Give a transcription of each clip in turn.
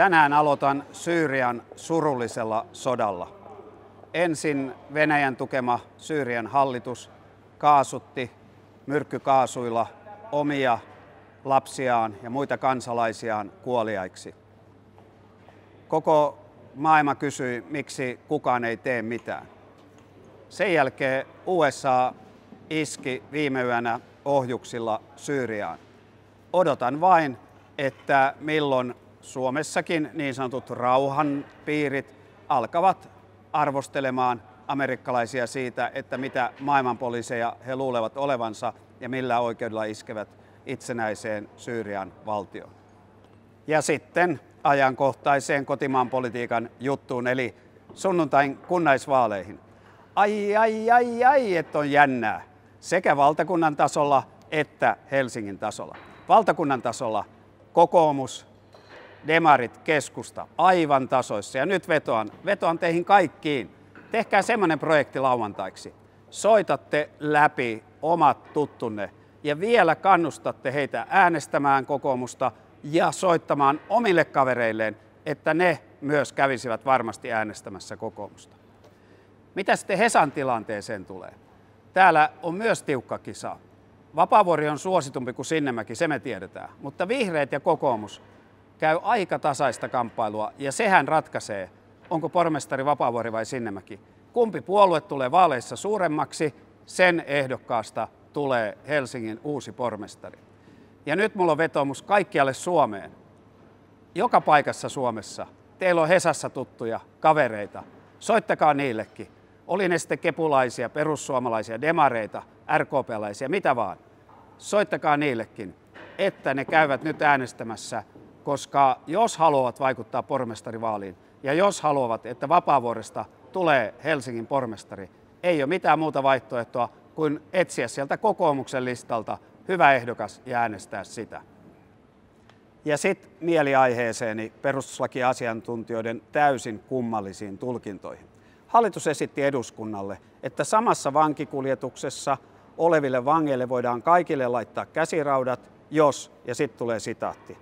Tänään aloitan Syyrian surullisella sodalla. Ensin Venäjän tukema Syyrian hallitus kaasutti myrkkykaasuilla omia lapsiaan ja muita kansalaisiaan kuoliaiksi. Koko maailma kysyi, miksi kukaan ei tee mitään. Sen jälkeen USA iski viime yönä ohjuksilla Syyriaan. Odotan vain, että milloin Suomessakin niin sanotut rauhanpiirit alkavat arvostelemaan amerikkalaisia siitä, että mitä maailmanpoliiseja he luulevat olevansa ja millä oikeudella iskevät itsenäiseen Syyrian valtioon. Ja sitten ajankohtaiseen kotimaan politiikan juttuun, eli sunnuntain kunnaisvaaleihin. Ai, ai, ai, ai, että on jännää. Sekä valtakunnan tasolla että Helsingin tasolla. Valtakunnan tasolla kokoomus demarit, keskusta, aivan tasoissa. Ja nyt vetoan, vetoan teihin kaikkiin. Tehkää semmoinen projekti lauantaiksi. Soitatte läpi omat tuttunne ja vielä kannustatte heitä äänestämään kokoomusta ja soittamaan omille kavereilleen, että ne myös kävisivät varmasti äänestämässä kokoomusta. Mitä sitten Hesan tilanteeseen tulee? Täällä on myös tiukka kisa. Vapavuori on suositumpi kuin Sinnemäki, se me tiedetään. Mutta vihreät ja kokoomus käy aika tasaista kamppailua ja sehän ratkaisee, onko pormestari Vapaavuori vai Sinnemäki. Kumpi puolue tulee vaaleissa suuremmaksi, sen ehdokkaasta tulee Helsingin uusi pormestari. Ja nyt mulla on vetoomus kaikkialle Suomeen. Joka paikassa Suomessa. Teillä on Hesassa tuttuja kavereita. Soittakaa niillekin. Oli ne sitten kepulaisia, perussuomalaisia, demareita, RKP-laisia, mitä vaan. Soittakaa niillekin, että ne käyvät nyt äänestämässä koska jos haluavat vaikuttaa pormestarivaaliin ja jos haluavat, että Vapaavuoresta tulee Helsingin pormestari, ei ole mitään muuta vaihtoehtoa kuin etsiä sieltä kokoomuksen listalta hyvä ehdokas ja äänestää sitä. Ja sitten mieliaiheeseeni perustuslakiasiantuntijoiden täysin kummallisiin tulkintoihin. Hallitus esitti eduskunnalle, että samassa vankikuljetuksessa oleville vangeille voidaan kaikille laittaa käsiraudat, jos, ja sitten tulee sitaatti,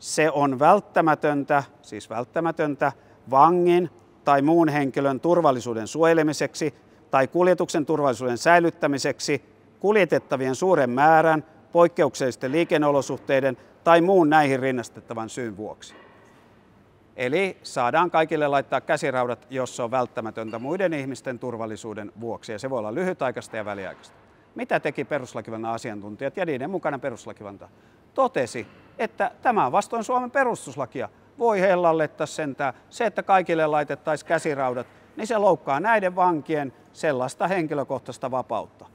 se on välttämätöntä, siis välttämätöntä vangin tai muun henkilön turvallisuuden suojelemiseksi tai kuljetuksen turvallisuuden säilyttämiseksi kuljetettavien suuren määrän, poikkeuksellisten liikenneolosuhteiden tai muun näihin rinnastettavan syyn vuoksi. Eli saadaan kaikille laittaa käsiraudat, jos se on välttämätöntä muiden ihmisten turvallisuuden vuoksi, ja se voi olla lyhytaikaista ja väliaikaista. Mitä teki peruslakivallan asiantuntijat ja niiden mukana peruslakivalta? Totesi, että tämä on vastoin Suomen perustuslakia. Voi hellallettaa sentään. Se, että kaikille laitettaisiin käsiraudat, niin se loukkaa näiden vankien sellaista henkilökohtaista vapautta.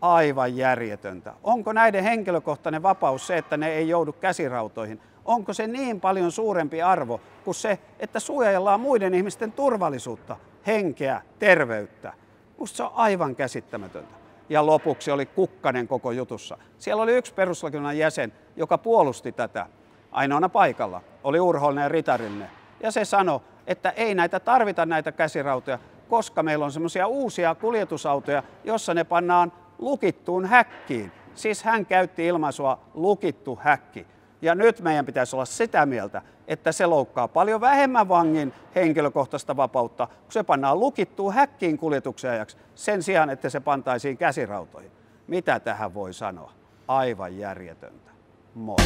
Aivan järjetöntä. Onko näiden henkilökohtainen vapaus se, että ne ei joudu käsirautoihin? Onko se niin paljon suurempi arvo kuin se, että suojellaan muiden ihmisten turvallisuutta, henkeä, terveyttä? Musta se on aivan käsittämätöntä ja lopuksi oli Kukkanen koko jutussa. Siellä oli yksi peruslakivaliokunnan jäsen, joka puolusti tätä ainoana paikalla. Oli Urhollinen ja Ja se sanoi, että ei näitä tarvita näitä käsirautoja, koska meillä on semmoisia uusia kuljetusautoja, jossa ne pannaan lukittuun häkkiin. Siis hän käytti ilmaisua lukittu häkki. Ja nyt meidän pitäisi olla sitä mieltä, että se loukkaa paljon vähemmän vangin henkilökohtaista vapautta, kun se pannaan lukittuun häkkiin kuljetuksen ajaksi sen sijaan, että se pantaisiin käsirautoihin. Mitä tähän voi sanoa? Aivan järjetöntä. Moi.